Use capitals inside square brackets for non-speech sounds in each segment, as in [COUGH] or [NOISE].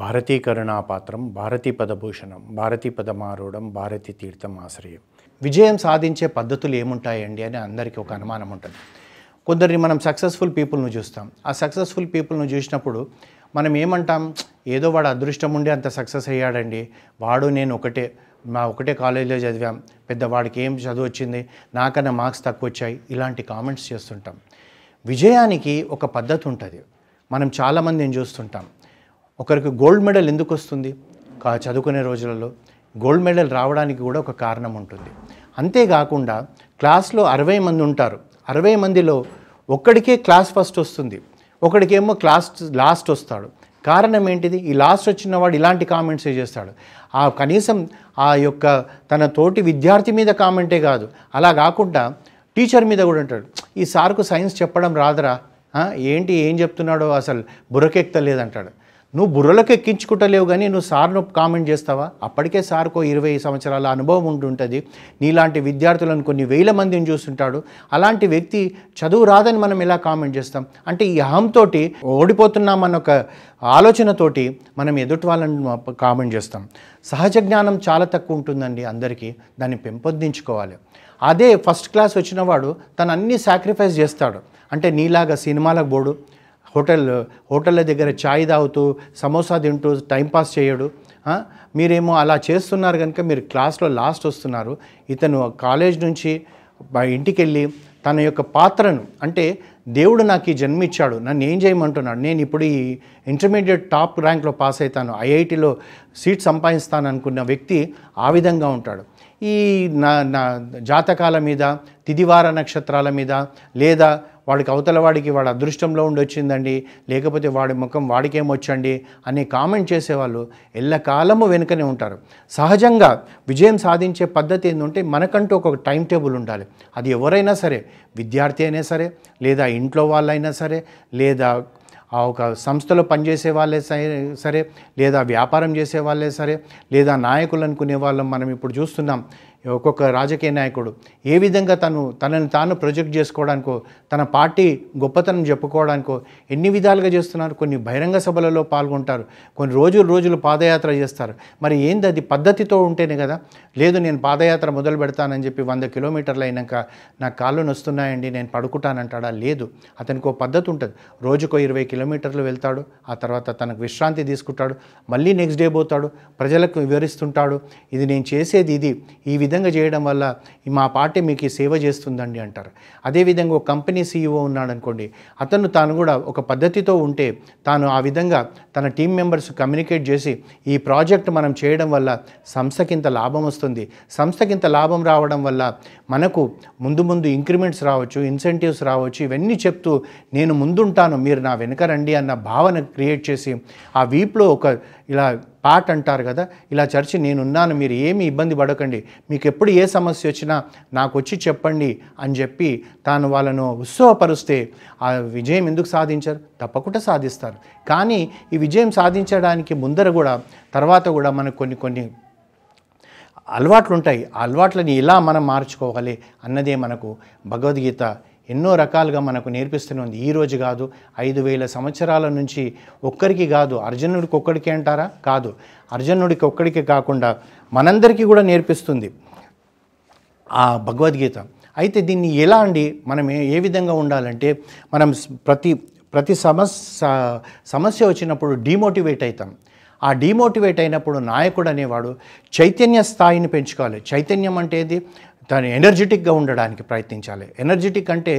భారతీకరుణ పాత్రం భారతీ పదభూషణం భారతీ పదమారూఢం భారతీ తీర్థం ఆశ్రయం విజయం సాధించే పద్ధతులు ఏముంటాయండి అని అందరికీ ఒక అనుమానం ఉంటుంది కొందరిని మనం సక్సెస్ఫుల్ పీపుల్ను చూస్తాం ఆ సక్సెస్ఫుల్ పీపుల్ను చూసినప్పుడు మనం ఏమంటాం ఏదో వాడు అదృష్టం ఉండి అంత సక్సెస్ అయ్యాడండి వాడు నేను ఒకటే మా ఒకటే కాలేజీలో చదివాం పెద్దవాడికి ఏం చదువు వచ్చింది నాకన్నా మార్క్స్ తక్కువ వచ్చాయి ఇలాంటి కామెంట్స్ చేస్తుంటాం విజయానికి ఒక పద్ధతి ఉంటుంది మనం చాలామందిని చూస్తుంటాం ఒకరికి గోల్డ్ మెడల్ ఎందుకు వస్తుంది కా చదువుకునే రోజులలో గోల్డ్ మెడల్ రావడానికి కూడా ఒక కారణం ఉంటుంది అంతేకాకుండా క్లాస్లో అరవై మంది ఉంటారు అరవై మందిలో ఒక్కడికే క్లాస్ ఫస్ట్ వస్తుంది ఒకడికేమో క్లాస్ లాస్ట్ వస్తాడు కారణం ఏంటిది ఈ లాస్ట్ వచ్చినవాడు ఇలాంటి కామెంట్స్ చేస్తాడు ఆ కనీసం ఆ యొక్క తన తోటి విద్యార్థి మీద కామెంటే కాదు అలా కాకుండా టీచర్ మీద కూడా ఉంటాడు ఈ సార్కు సైన్స్ చెప్పడం రాదరా ఏంటి ఏం చెప్తున్నాడో అసలు బురకెక్తలేదంటాడు నువ్వు బుర్రలకు ఎక్కించుకుంటలేవు కానీ నువ్వు సార్ను కామెంట్ చేస్తావా అప్పటికే సార్కో ఇరవై సంవత్సరాల అనుభవం ఉంటుంటుంది నీలాంటి విద్యార్థులను కొన్ని వేల మందిని చూస్తుంటాడు అలాంటి వ్యక్తి చదువు రాదని మనం ఎలా కామెంట్ చేస్తాం అంటే ఈ అహంతో ఓడిపోతున్నామన్న ఒక ఆలోచనతోటి మనం ఎదుటి వాళ్ళని కామెంట్ చేస్తాం సహజ జ్ఞానం చాలా తక్కువ ఉంటుందండి అందరికీ దాన్ని పెంపొందించుకోవాలి అదే ఫస్ట్ క్లాస్ వచ్చినవాడు తను అన్నీ సాక్రిఫైస్ చేస్తాడు అంటే నీలాగా సినిమాలకు బోడు హోటల్ హోటళ్ళ దగ్గర ఛాయ్ తాగుతూ సమోసా తింటూ టైంపాస్ చేయడు మీరేమో అలా చేస్తున్నారు కనుక మీరు క్లాస్లో లాస్ట్ వస్తున్నారు ఇతను కాలేజ్ నుంచి ఇంటికి వెళ్ళి తన యొక్క పాత్రను అంటే దేవుడు నాకు ఈ జన్మిచ్చాడు నన్ను ఏం చేయమంటున్నాడు నేను ఇప్పుడు ఈ ఇంటర్మీడియట్ టాప్ ర్యాంక్లో పాస్ అవుతాను ఐఐటిలో సీట్ సంపాదిస్తాను అనుకున్న వ్యక్తి ఆ విధంగా ఉంటాడు ఈ నా నా జాతకాల మీద తిదివార నక్షత్రాల మీద లేదా వాడికి అవతల వాడికి వాడు అదృష్టంలో ఉండి వచ్చిందండి లేకపోతే వాడి ముఖం వాడికేమొచ్చండి అని కామెంట్ చేసేవాళ్ళు ఎల్లకాలము వెనుకనే ఉంటారు సహజంగా విజయం సాధించే పద్ధతి ఏంటంటే మనకంటూ ఒక టైం టేబుల్ ఉండాలి అది ఎవరైనా సరే విద్యార్థి అయినా సరే లేదా ఇంట్లో వాళ్ళైనా సరే లేదా ఆ ఒక సంస్థలో పనిచేసే వాళ్ళే సరే లేదా వ్యాపారం చేసే వాళ్ళే సరే లేదా నాయకులు అనుకునే వాళ్ళం మనం ఇప్పుడు చూస్తున్నాం ఒక్కొక్క రాజకీయ నాయకుడు ఏ విధంగా తను తనని తాను ప్రొజెక్ట్ చేసుకోవడానికో తన పార్టీ గొప్పతనం చెప్పుకోవడానికో ఎన్ని విధాలుగా చేస్తున్నారు కొన్ని బహిరంగ సభలలో పాల్గొంటారు కొన్ని రోజులు రోజులు పాదయాత్ర చేస్తారు మరి ఏంది అది పద్ధతితో ఉంటేనే కదా లేదు నేను పాదయాత్ర మొదలు పెడతానని చెప్పి వంద కిలోమీటర్లు అయినాక నా కాళ్ళు నొస్తున్నాయండి నేను పడుకుంటానంటాడా లేదు ఒక పద్ధతి ఉంటుంది రోజుకో ఇరవై కిలోమీటర్లు వెళ్తాడు ఆ తర్వాత తనకు విశ్రాంతి తీసుకుంటాడు మళ్ళీ నెక్స్ట్ డే పోతాడు ప్రజలకు వివరిస్తుంటాడు ఇది నేను చేసేది ఇది ఈ విధంగా చేయడం వల్ల మా పార్టీ మీకు సేవ చేస్తుందండి అంటారు అదేవిధంగా ఒక కంపెనీ సీఈఓ ఉన్నాడు అనుకోండి అతను తాను కూడా ఒక పద్ధతితో ఉంటే తాను ఆ విధంగా తన టీం మెంబర్స్ కమ్యూనికేట్ చేసి ఈ ప్రాజెక్ట్ మనం చేయడం వల్ల సంస్థకింత లాభం వస్తుంది సంస్థకింత లాభం రావడం వల్ల మనకు ముందు ముందు ఇంక్రిమెంట్స్ రావచ్చు ఇన్సెంటివ్స్ రావచ్చు ఇవన్నీ చెప్తూ నేను ముందుంటాను మీరు నా వెనుక రండి అన్న భావన క్రియేట్ చేసి ఆ వీప్లో ఒక ఇలా పాట్ అంటారు కదా ఇలా చర్చి నేనున్నాను మీరు ఏమి ఇబ్బంది పడకండి మీకు ఎప్పుడు ఏ సమస్య వచ్చినా నాకు వచ్చి చెప్పండి అని చెప్పి తాను వాళ్ళను ఉత్సాహపరుస్తే ఆ విజయం ఎందుకు సాధించారు తప్పకుండా సాధిస్తారు కానీ ఈ విజయం సాధించడానికి ముందర కూడా తర్వాత కూడా మనకు కొన్ని కొన్ని అలవాట్లు ఉంటాయి ఆ అలవాట్లని ఎలా మనం మార్చుకోవాలి అన్నదే మనకు భగవద్గీత ఎన్నో రకాలుగా మనకు నేర్పిస్తూనే ఉంది ఈరోజు కాదు ఐదు వేల సంవత్సరాల నుంచి ఒక్కరికి కాదు అర్జునుడికి ఒక్కడికి అంటారా కాదు అర్జునుడికి ఒక్కడికి కాకుండా మనందరికీ కూడా నేర్పిస్తుంది ఆ భగవద్గీత అయితే దీన్ని ఎలా అండి మనం ఏ విధంగా ఉండాలంటే మనం ప్రతి ప్రతి సమస్య సమస్య వచ్చినప్పుడు డిమోటివేట్ అవుతాం ఆ డిమోటివేట్ అయినప్పుడు నాయకుడు అనేవాడు చైతన్య స్థాయిని పెంచుకోవాలి చైతన్యం అంటే ఏది దాన్ని ఎనర్జెటిక్గా ఉండడానికి ప్రయత్నించాలి ఎనర్జెటిక్ అంటే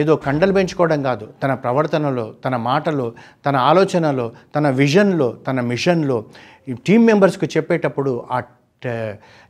ఏదో కండలు పెంచుకోవడం కాదు తన ప్రవర్తనలో తన మాటలో తన ఆలోచనలో తన విజన్లో తన మిషన్లో టీం మెంబర్స్కి చెప్పేటప్పుడు ఆ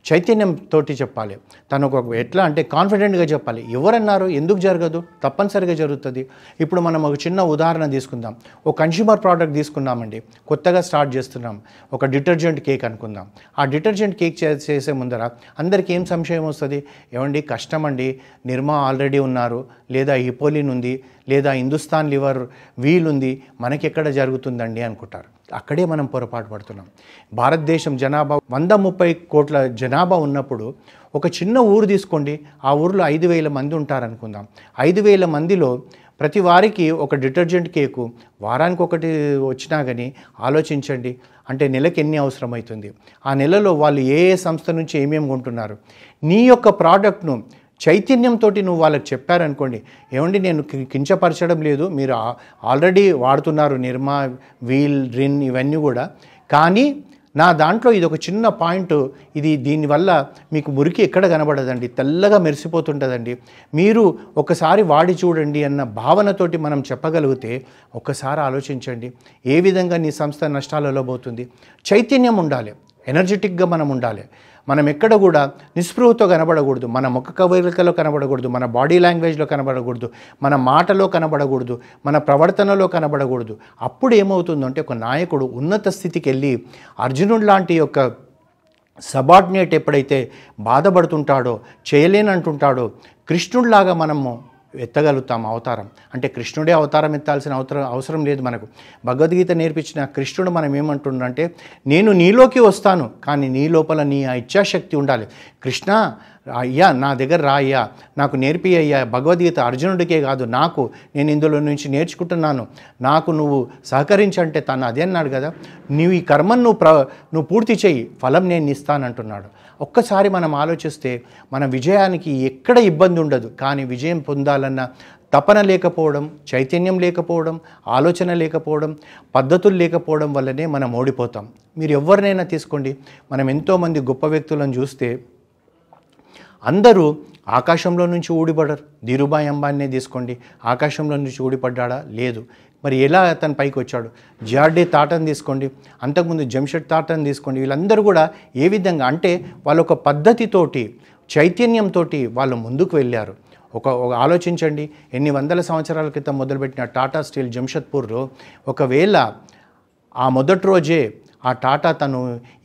చైతన్యం తోటి చెప్పాలి తను ఒక ఎట్లా అంటే కాన్ఫిడెంట్గా చెప్పాలి ఎవరన్నారు ఎందుకు జరగదు తప్పనిసరిగా జరుగుతుంది ఇప్పుడు మనం ఒక చిన్న ఉదాహరణ తీసుకుందాం ఒక కన్స్యూమర్ ప్రోడక్ట్ తీసుకున్నామండి కొత్తగా స్టార్ట్ చేస్తున్నాం ఒక డిటర్జెంట్ కేక్ అనుకుందాం ఆ డిటర్జెంట్ కేక్ చేసే ముందర అందరికీ ఏం సంశయం వస్తుంది ఏమండి కష్టం అండి నిర్మా ఆల్రెడీ ఉన్నారు లేదా హిపోలిన్ ఉంది లేదా హిందుస్థాన్ లివర్ వీల్ ఉంది మనకెక్కడ జరుగుతుందండి అనుకుంటారు అక్కడే మనం పొరపాటు పడుతున్నాం భారతదేశం జనాభా వంద ముప్పై కోట్ల జనాభా ఉన్నప్పుడు ఒక చిన్న ఊరు తీసుకోండి ఆ ఊరిలో ఐదు వేల మంది ఉంటారనుకుందాం ఐదు వేల మందిలో ప్రతి వారికి ఒక డిటర్జెంట్ కేకు వారానికి ఒకటి వచ్చినా కానీ ఆలోచించండి అంటే నెలకి ఎన్ని అవసరమవుతుంది ఆ నెలలో వాళ్ళు ఏ ఏ సంస్థ నుంచి ఏమేమి కొంటున్నారు నీ యొక్క ప్రోడక్ట్ను చైతన్యంతో నువ్వు వాళ్ళకి చెప్పారనుకోండి ఏమండి నేను కించపరచడం లేదు మీరు ఆల్రెడీ వాడుతున్నారు నిర్మా వీల్ రిన్ ఇవన్నీ కూడా కానీ నా దాంట్లో ఇది ఒక చిన్న పాయింట్ ఇది దీనివల్ల మీకు మురికి ఎక్కడ కనబడదండి తెల్లగా మెరిసిపోతుంటుందండి మీరు ఒకసారి వాడి చూడండి అన్న భావనతోటి మనం చెప్పగలిగితే ఒకసారి ఆలోచించండి ఏ విధంగా నీ సంస్థ నష్టాలలో పోతుంది చైతన్యం ఉండాలి ఎనర్జెటిక్గా మనం ఉండాలి మనం ఎక్కడ కూడా నిస్పృహతో కనబడకూడదు మన ముఖ కవరికలో కనబడకూడదు మన బాడీ లాంగ్వేజ్లో కనబడకూడదు మన మాటలో కనబడకూడదు మన ప్రవర్తనలో కనబడకూడదు అప్పుడు ఏమవుతుందంటే ఒక నాయకుడు ఉన్నత స్థితికి వెళ్ళి అర్జునుడు లాంటి యొక్క సబార్డినేట్ ఎప్పుడైతే బాధపడుతుంటాడో చేయలేనంటుంటాడో కృష్ణుడిలాగా మనము ఎత్తగలుగుతాం అవతారం అంటే కృష్ణుడే అవతారం ఎత్తాల్సిన అవతరం అవసరం లేదు మనకు భగవద్గీత నేర్పించిన కృష్ణుడు మనం ఏమంటుండంటే నేను నీలోకి వస్తాను కానీ నీ లోపల నీ ఆ ఇచ్ఛాశక్తి ఉండాలి కృష్ణ అయ్యా నా దగ్గర రా అయ్యా నాకు నేర్పి అయ్యా భగవద్గీత అర్జునుడికే కాదు నాకు నేను ఇందులో నుంచి నేర్చుకుంటున్నాను నాకు నువ్వు సహకరించంటే తను అదే అన్నాడు కదా నువ్వు ఈ కర్మను నువ్వు ప్ర నువ్వు పూర్తి చేయి ఫలం నేను ఇస్తానంటున్నాడు ఒక్కసారి మనం ఆలోచిస్తే మన విజయానికి ఎక్కడ ఇబ్బంది ఉండదు కానీ విజయం పొందాలన్న తపన లేకపోవడం చైతన్యం లేకపోవడం ఆలోచన లేకపోవడం పద్ధతులు లేకపోవడం వల్లనే మనం ఓడిపోతాం మీరు ఎవరినైనా తీసుకోండి మనం ఎంతోమంది గొప్ప వ్యక్తులను చూస్తే అందరూ ఆకాశంలో నుంచి ఊడిపడరు ధీరుబాయి అంబాన్నే తీసుకోండి ఆకాశంలో నుంచి ఊడిపడ్డా లేదు మరి ఎలా అతను పైకి వచ్చాడు జార్డే తాటను తీసుకోండి అంతకుముందు జంషెడ్ తాటను తీసుకోండి వీళ్ళందరూ కూడా ఏ విధంగా అంటే వాళ్ళ ఒక పద్ధతితోటి చైతన్యంతో వాళ్ళు ముందుకు వెళ్ళారు ఒక ఆలోచించండి ఎన్ని వందల సంవత్సరాల క్రితం మొదలుపెట్టిన టాటా స్టీల్ జంషద్పూర్లో ఒకవేళ ఆ మొదటి రోజే ఆ టాటా తను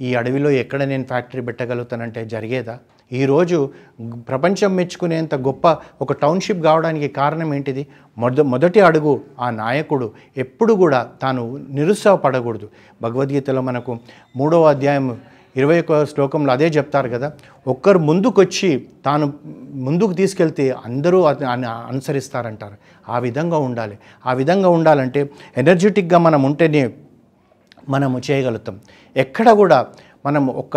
ఈ అడవిలో ఎక్కడ నేను ఫ్యాక్టరీ పెట్టగలుగుతానంటే జరిగేదా ఈరోజు ప్రపంచం మెచ్చుకునేంత గొప్ప ఒక టౌన్షిప్ కావడానికి కారణం ఏంటిది మొద మొదటి అడుగు ఆ నాయకుడు ఎప్పుడు కూడా తాను నిరుత్సాహపడకూడదు భగవద్గీతలో మనకు మూడవ అధ్యాయం ఇరవై ఒక శ్లోకంలో అదే చెప్తారు కదా ఒక్కరు ముందుకొచ్చి తాను ముందుకు తీసుకెళ్తే అందరూ అనుసరిస్తారంటారు ఆ విధంగా ఉండాలి ఆ విధంగా ఉండాలంటే ఎనర్జెటిక్గా మనం ఉంటేనే మనము చేయగలుగుతాం ఎక్కడ కూడా మనం ఒక్క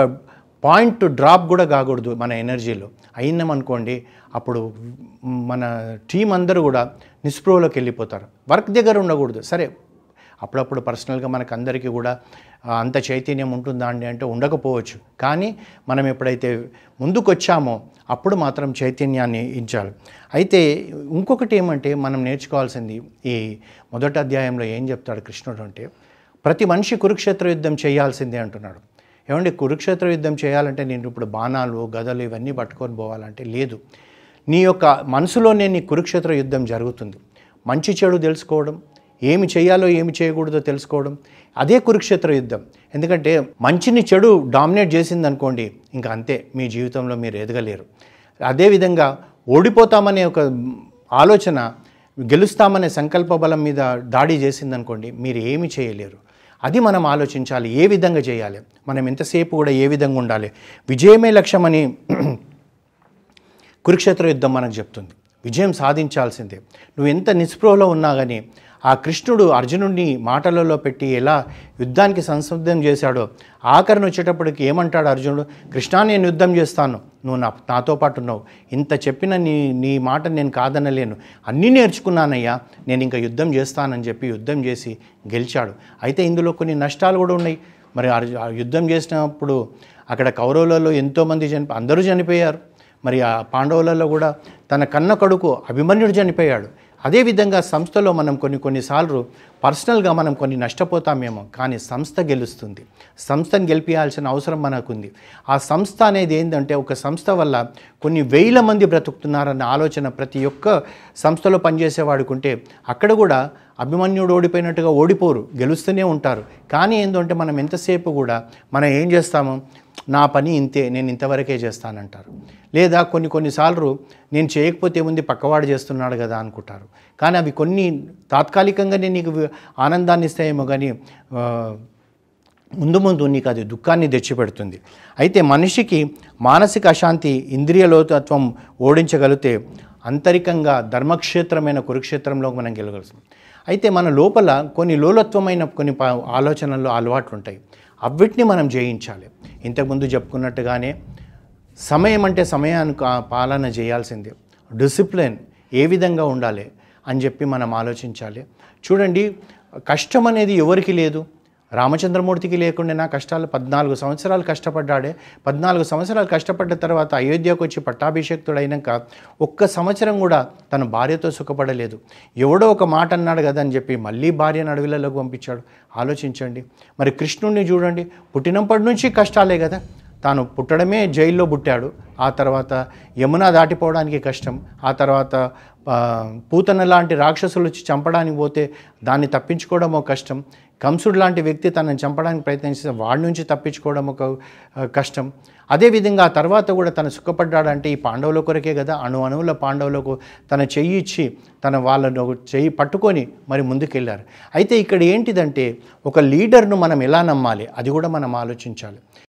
పాయింట్ డ్రాప్ కూడా కాకూడదు మన ఎనర్జీలో అనుకోండి అప్పుడు మన టీం అందరూ కూడా నిస్ప్రోలోకి వెళ్ళిపోతారు వర్క్ దగ్గర ఉండకూడదు సరే అప్పుడప్పుడు పర్సనల్గా మనకు అందరికీ కూడా అంత చైతన్యం ఉంటుందా అండి అంటే ఉండకపోవచ్చు కానీ మనం ఎప్పుడైతే ముందుకొచ్చామో అప్పుడు మాత్రం చైతన్యాన్ని ఇచ్చాలి అయితే ఇంకొకటి ఏమంటే మనం నేర్చుకోవాల్సింది ఈ మొదటి అధ్యాయంలో ఏం చెప్తాడు కృష్ణుడు అంటే ప్రతి మనిషి కురుక్షేత్ర యుద్ధం చేయాల్సిందే అంటున్నాడు ఏమండి కురుక్షేత్ర యుద్ధం చేయాలంటే నేను ఇప్పుడు బాణాలు గదలు ఇవన్నీ పట్టుకొని పోవాలంటే లేదు నీ యొక్క మనసులోనే నీ కురుక్షేత్ర యుద్ధం జరుగుతుంది మంచి చెడు తెలుసుకోవడం ఏమి చేయాలో ఏమి చేయకూడదో తెలుసుకోవడం అదే కురుక్షేత్ర యుద్ధం ఎందుకంటే మంచిని చెడు డామినేట్ చేసింది అనుకోండి ఇంకా అంతే మీ జీవితంలో మీరు ఎదగలేరు అదేవిధంగా ఓడిపోతామనే ఒక ఆలోచన గెలుస్తామనే సంకల్ప బలం మీద దాడి చేసిందనుకోండి మీరు ఏమి చేయలేరు అది మనం ఆలోచించాలి ఏ విధంగా చేయాలి మనం ఎంతసేపు కూడా ఏ విధంగా ఉండాలి విజయమే లక్ష్యమని [CLEARS THROAT] కురుక్షేత్ర యుద్ధం మనకు చెప్తుంది విజయం సాధించాల్సిందే నువ్వు ఎంత నిస్పృహలో ఉన్నా కానీ ఆ కృష్ణుడు అర్జునుడిని మాటలలో పెట్టి ఎలా యుద్ధానికి సంసిద్ధం చేశాడో ఆఖరిని వచ్చేటప్పటికి ఏమంటాడు అర్జునుడు కృష్ణ నేను యుద్ధం చేస్తాను నువ్వు నా నాతో పాటు ఉన్నావు ఇంత చెప్పిన నీ నీ మాట నేను కాదనలేను అన్నీ నేర్చుకున్నానయ్యా నేను ఇంకా యుద్ధం చేస్తానని చెప్పి యుద్ధం చేసి గెలిచాడు అయితే ఇందులో కొన్ని నష్టాలు కూడా ఉన్నాయి మరి యుద్ధం చేసినప్పుడు అక్కడ కౌరవులలో ఎంతోమంది చనిపో అందరూ చనిపోయారు మరి ఆ పాండవులలో కూడా తన కన్న కొడుకు అభిమన్యుడు చనిపోయాడు అదేవిధంగా సంస్థలో మనం కొన్ని కొన్నిసార్లు పర్సనల్గా మనం కొన్ని నష్టపోతామేమో కానీ సంస్థ గెలుస్తుంది సంస్థను గెలిపించాల్సిన అవసరం మనకుంది ఆ సంస్థ అనేది ఏంటంటే ఒక సంస్థ వల్ల కొన్ని వేల మంది బ్రతుకుతున్నారన్న ఆలోచన ప్రతి ఒక్క సంస్థలో పనిచేసేవాడుకుంటే అక్కడ కూడా అభిమన్యుడు ఓడిపోయినట్టుగా ఓడిపోరు గెలుస్తూనే ఉంటారు కానీ ఏంటంటే మనం ఎంతసేపు కూడా మనం ఏం చేస్తామో నా పని ఇంతే నేను ఇంతవరకే చేస్తానంటారు లేదా కొన్ని కొన్నిసార్లు నేను చేయకపోతే ముందు పక్కవాడు చేస్తున్నాడు కదా అనుకుంటారు కానీ అవి కొన్ని తాత్కాలికంగా నేను నీకు ఆనందాన్ని ఇస్తాయేమో కానీ ముందు ముందు నీకు అది దుఃఖాన్ని తెచ్చిపెడుతుంది అయితే మనిషికి మానసిక అశాంతి ఇంద్రియ లోతత్వం ఓడించగలిగితే అంతరికంగా ధర్మక్షేత్రమైన కురుక్షేత్రంలో మనం గెలగలుగుతాం అయితే మన లోపల కొన్ని లోలత్వమైన కొన్ని ఆలోచనలు అలవాట్లు ఉంటాయి అవిటిని మనం జయించాలి ఇంతకుముందు చెప్పుకున్నట్టుగానే సమయం అంటే సమయానికి పాలన చేయాల్సిందే డిసిప్లిన్ ఏ విధంగా ఉండాలి అని చెప్పి మనం ఆలోచించాలి చూడండి కష్టం అనేది ఎవరికి లేదు రామచంద్రమూర్తికి లేకుండా కష్టాలు పద్నాలుగు సంవత్సరాలు కష్టపడ్డాడే పద్నాలుగు సంవత్సరాలు కష్టపడ్డ తర్వాత అయోధ్యకు వచ్చి పట్టాభిషేక్తుడైనాక ఒక్క సంవత్సరం కూడా తన భార్యతో సుఖపడలేదు ఎవడో ఒక మాట అన్నాడు కదా అని చెప్పి మళ్ళీ భార్యను అడవిలలోకి పంపించాడు ఆలోచించండి మరి కృష్ణుడిని చూడండి పుట్టినప్పటి నుంచి కష్టాలే కదా తాను పుట్టడమే జైల్లో పుట్టాడు ఆ తర్వాత యమున దాటిపోవడానికి కష్టం ఆ తర్వాత పూతన లాంటి రాక్షసులు వచ్చి చంపడానికి పోతే దాన్ని తప్పించుకోవడమో కష్టం కంసుడు లాంటి వ్యక్తి తనని చంపడానికి ప్రయత్నిస్తే వాడి నుంచి తప్పించుకోవడం ఒక కష్టం అదేవిధంగా ఆ తర్వాత కూడా తను సుఖపడ్డాడంటే ఈ పాండవుల కొరకే కదా అణు అణువుల పాండవులకు తన చెయ్యి ఇచ్చి తన వాళ్ళను చెయ్యి పట్టుకొని మరి ముందుకెళ్ళారు అయితే ఇక్కడ ఏంటిదంటే ఒక లీడర్ను మనం ఎలా నమ్మాలి అది కూడా మనం ఆలోచించాలి